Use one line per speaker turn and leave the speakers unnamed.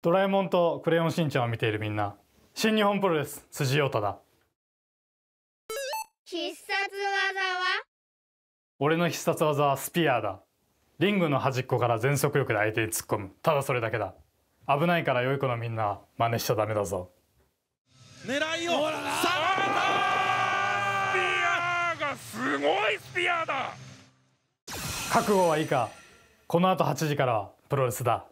ドラえもんとクレヨンしんちゃんを見ているみんな新日本プロレス辻陽太だ
必殺技は
俺の必殺技はスピアーだリングの端っこから全速力で相手に突っ込むただそれだけだ危ないから良い子のみんな真似しちゃダメだぞ
狙いをさ
あ
スピアーがすごいスピアーだ
覚悟はいいかこの後8時からプロレスだ